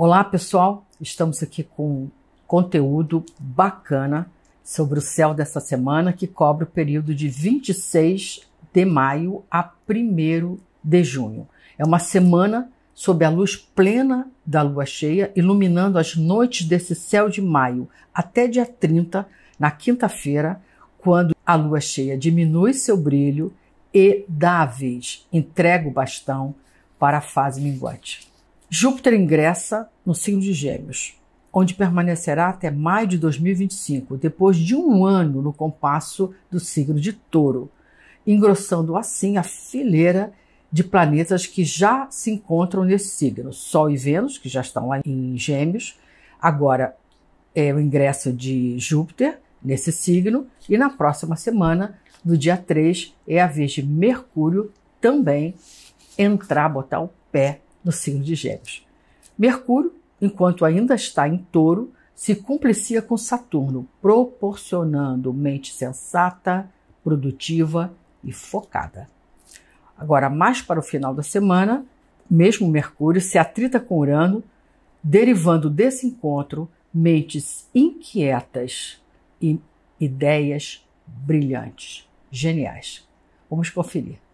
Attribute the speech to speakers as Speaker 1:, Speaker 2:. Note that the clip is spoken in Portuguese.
Speaker 1: Olá, pessoal. Estamos aqui com conteúdo bacana sobre o céu dessa semana que cobre o período de 26 de maio a 1 de junho. É uma semana sob a luz plena da lua cheia, iluminando as noites desse céu de maio até dia 30, na quinta-feira, quando a lua cheia diminui seu brilho e dá a vez, entrega o bastão para a fase minguante. Júpiter ingressa no signo de Gêmeos, onde permanecerá até maio de 2025, depois de um ano no compasso do signo de Touro, engrossando assim a fileira de planetas que já se encontram nesse signo: Sol e Vênus, que já estão lá em Gêmeos, agora é o ingresso de Júpiter nesse signo, e na próxima semana, no dia 3, é a vez de Mercúrio também entrar, botar o pé no signo de Gêmeos. Mercúrio, enquanto ainda está em touro, se cumplicia com Saturno, proporcionando mente sensata, produtiva e focada. Agora, mais para o final da semana, mesmo Mercúrio se atrita com Urano, derivando desse encontro mentes inquietas e ideias brilhantes, geniais. Vamos conferir.